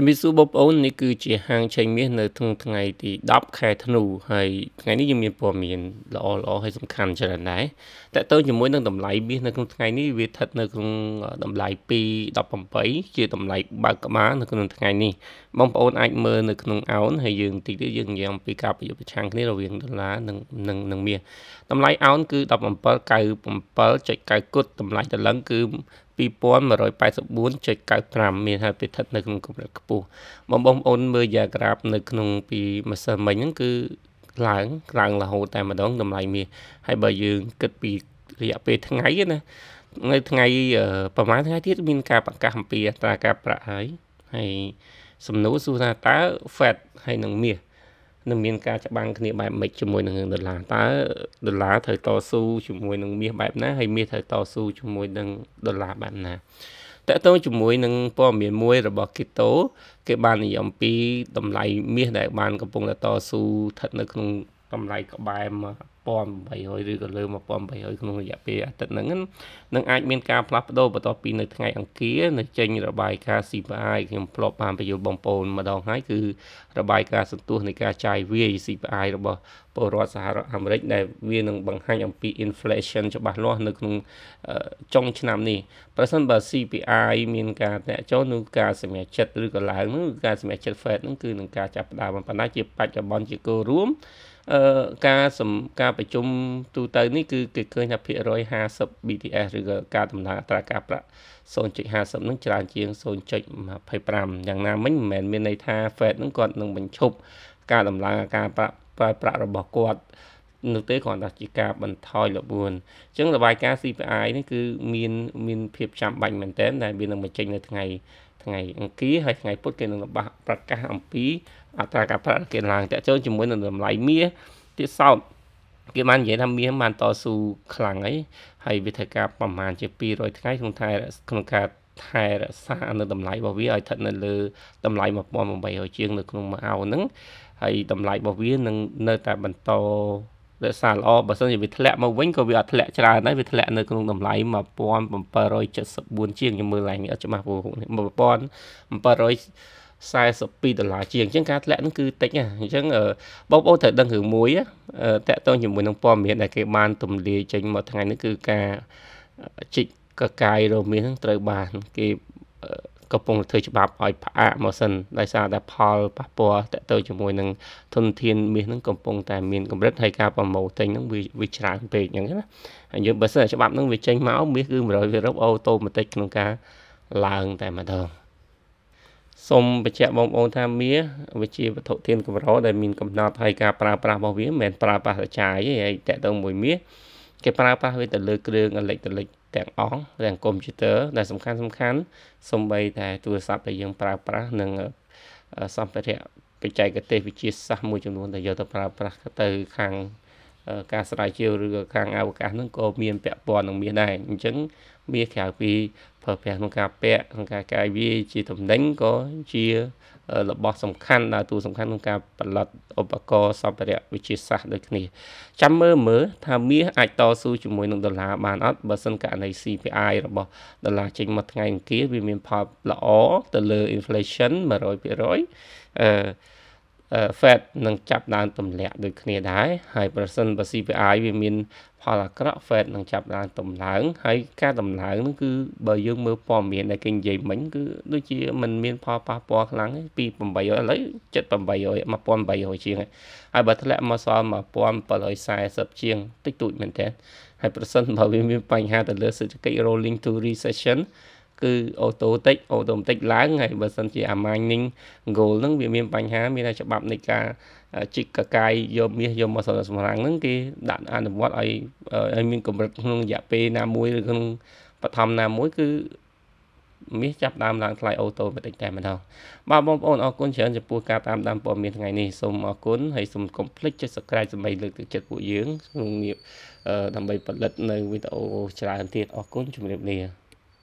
ជំរាបសួរបងប្អូននេះគឺជាហាងឆេងមាសនៅក្នុងថ្ងៃទី10ខែធ្នូហើយថ្ងៃនេះយើងមានព័ត៌មានល្អល្អហើយសំខាន់ច្រើនដែរតើតើជាមួយនឹងតម្លៃមាសនៅក្នុងថ្ងៃនេះវាស្ថិតនៅក្នុងតម្លៃ2.18ជាតម្លៃបើកក្បាលនៅក្នុងថ្ងៃនេះបងប្អូនអាចមើលនៅក្នុងអោនហើយយើងតិចទៀតយើងនិយាយអំពីការប្រយុទ្ធប្រឆាំងគ្នារវាងដុល្លារនិងនិងនិងមាសតម្លៃអោនគឺ17.97.9គត់តម្លៃដលឹងគឺ2184.95មានហើយពេលស្ថិតនៅក្នុងកម្រិតខ្ពស់បងបងប្អូនមើលយ៉ាក្រាបនៅក្នុងពីម្សិលមិញហ្នឹង គឺឡើងឡើងរហូតតែម្ដងតម្លៃមាសហើយបើយើង គិតពីរយៈពេលថ្ងៃណានៅថ្ងៃប្រហែលថ្ងៃទៀតមានការប្រកាសអំពីអត្រាការប្រាក់ហើយហើយសំណួរសួរថាតើ Fed ហើយនឹងមាសនឹងមានការច្បាំងគ្នាបែបម៉េចជាមួយនឹងដុល្លារតើដុល្លារត្រូវតស៊ូជាមួយនឹងមាសបែបណាហើយមាសត្រូវតស៊ូជាមួយនឹងដុល្លារបែបណាតកតងជាមួយនឹងព័ត៌មានមួយរបស់គីតូគេបាននិយាយអំពីតម្លៃមាសដែលបានកំពុងតែតស៊ូស្ថិតនៅក្នុងតម្លៃក្បែរ1800ឬក៏លើ1800ក្នុងរយៈពេលអាទិត្យហ្នឹងនឹងអាចមានការផ្លាស់ប្ដូរបន្ទាប់ពីនៅថ្ងៃអង្គារនៅចេញរបាយការណ៍ CPI ខ្ញុំធ្លាប់បានបញ្យល់បងប្អូនម្ដងហើយគឺរបាយការណ៍សន្ទុះនៃការចាយវាយ CPI របស់ពលរដ្ឋសហរដ្ឋអាមេរិកដែលវានឹងបង្ហាញអំពី inflation ច្បាស់លាស់នៅក្នុងចុងឆ្នាំនេះប្រសិនបើ CPI មានការធ្លាក់ចុះនោះការសម្រេចចិត្តឬក៏ឡើងនោះការសម្រេចចិត្ត Fed នោះគឺនឹងការចាប់ផ្ដើមប៉ុន្តែជាបច្ចុប្បន្នជាគោលរួមការសំការប្រជុំទូទៅនេះគឺគេឃើញថាភាគរយ50 BTS ឬក៏ការដំណើរអត្រាការប្រាក់0.50នឹងច្រើនជាង0.25យ៉ាងណាមិញមិនមែនមានន័យថា Fed នឹងគាត់នឹងបញ្ឈប់ការដំឡើងការប្រាក់ប្រើប្រាក់របស់គាត់នោះទេគ្រាន់តែជាការបន្ថយលបួនអញ្ចឹងរបាយការណ៍ CPI នេះគឺមានមានភាពចាំបាច់មែនទែនដែលវានឹងបញ្ចេញនៅថ្ងៃថ្ងៃអង្គារហើយថ្ងៃពុធគេនឹងប្រកាសអំពី អត្រាការប្រាក់គេឡើងតាក់ទងជាមួយនឹងតម្លៃមាសទៀតសោតគេបាននិយាយថាមាសបានតស៊ូខ្លាំងហើយហើយវាធ្វើការប្រមាណជា200ថ្ងៃក្នុងថែក្នុងការថែរក្សានៅតម្លៃរបស់វាឲ្យស្ថិតនៅលើតម្លៃ1800ជាងនៅក្នុងមួយអោហ្នឹងហើយតម្លៃរបស់វានឹងនៅតែបន្តរក្សាល្អបើសិនជាវាធ្លាក់មកវិញក៏វាអត់ធ្លាក់ច្រើនដែរវាធ្លាក់នៅក្នុងតម្លៃ1774ជាងខ្ញុំមើលឡើងនេះអត់ច្បាស់ព្រោះ1700 42ដុល្លារជាងអញ្ចឹងការធ្លាក់ហ្នឹងគឺតិចណាអញ្ចឹងបងប្អូនត្រូវដឹងរឿងមួយតកតងជាមួយនឹងព័ត៌មានដែលគេបានទម្លាយចេញមកថ្ងៃនេះគឺការជីកកកាយរមៀនហ្នឹងត្រូវបានគេកំពុងធ្វើច្បាប់ឲ្យផ្អាកមកសិនដោយសារតែផលប៉ះពាល់តទៅជាមួយនឹងធនធានមាសនឹងកំពុងតែមានកម្រិតហើយការប្រមូលទិញនឹងវាច្រើនពេកអញ្ចឹងណាហើយយើងបើសិនច្បាប់នឹងវាចេញមកមាសគឺ100%អូតូម៉ាទិកក្នុងការឡើងតែម្ដងសូមបញ្ជាក់បងប្អូនថាមាសវាជាវត្ថុធាន កម្រដែលមានកំណត់ហើយការប្រើប្រាស់របស់វាមិនមែនប្រើប្រាស់តែចាយទេហើយតទៅមួយមាសគេប្រើប្រាស់វាទៅលើគ្រឿងអេលិចត្រូនិកទាំងអស់ទាំងកុំព្យូទ័រដែលសំខាន់សំខាន់សំបីតែទូរស័ព្ទដែលយើងប្រើប្រាស់និងសម្ភារៈបច្ចេកទេសវិទ្យាសាស្ត្រមួយចំនួនដែលយកទៅប្រើប្រាស់ទៅខាងការស្រាវជ្រាវឬខាងអវកាសហ្នឹងក៏មានពាក់ព័ន្ធនឹងមាសដែរអញ្ចឹងមាសក្រៅពីប្រើប្រាស់ក្នុងការពាក់ក្នុងការកាយវាជាតំណែងក៏ជារបស់សំខាន់ដើរតួសំខាន់ក្នុងការផលិតឧបករណ៍សម្ភារៈវិទ្យាសាស្ត្រដូចគ្នាចាំមើលមើលថាមាសអាចតស៊ូជាមួយនឹងដុល្លារបានអត់បើសិនករណី CPI របស់ដុល្លារចេញមកថ្ងៃអង្គារវាមានផលល្អ ទៅលើ inflation 100%អឺ Fed នឹងចាប់ដើមទម្លាក់ដូចគ្នាដែរហើយប្រសិនបើ CPI វាមាន ផលអាក្រក់ Fed នឹងចាប់ដើមតម្លើងហើយការតម្លើងហ្នឹងគឺបើយើងមើលព័ត៌មានដែលគេនិយាយមិញគឺដូចជាมันមានផលប៉ះពាល់ខ្លាំងពី800ឥឡូវ7800 1800ជាងហើយបើធ្លាក់មកសល់1740ជាងតិចតួចមែនទេហើយប្រសិនបើវាមានបញ្ហាទៅលើសេដ្ឋកិច្ច rolling to recession គឺអូតូតិចអូតូម៉ាទិកឡើងហើយបើសិនជាអាម៉ាញនឹង goal ហ្នឹងវាមានបញ្ហា មានតែច្បាប់នៃការជីកកកាយយកមាសយកមកសម្រាំងហ្នឹងគេដាក់អនុវត្តឲ្យឲ្យមានកម្រិតក្នុងរយៈពេលណាមួយឬក្នុងបឋមណាមួយគឺមាសចាប់ដើមឡើងថ្លៃអូតូម៉ាទិកតែម្ដងបាទបងប្អូនអរគុណច្រើនចំពោះការតាមដានព័ត៌មានថ្ងៃនេះសូមអរគុណហើយសូមកុំភ្លេចចុច Subscribe ដើម្បីលើកទឹកចិត្តពួកយើងក្នុងងារដើម្បីផលិត នៅវីដេអូច្រើនទៀតអរគុណជម្រាបលា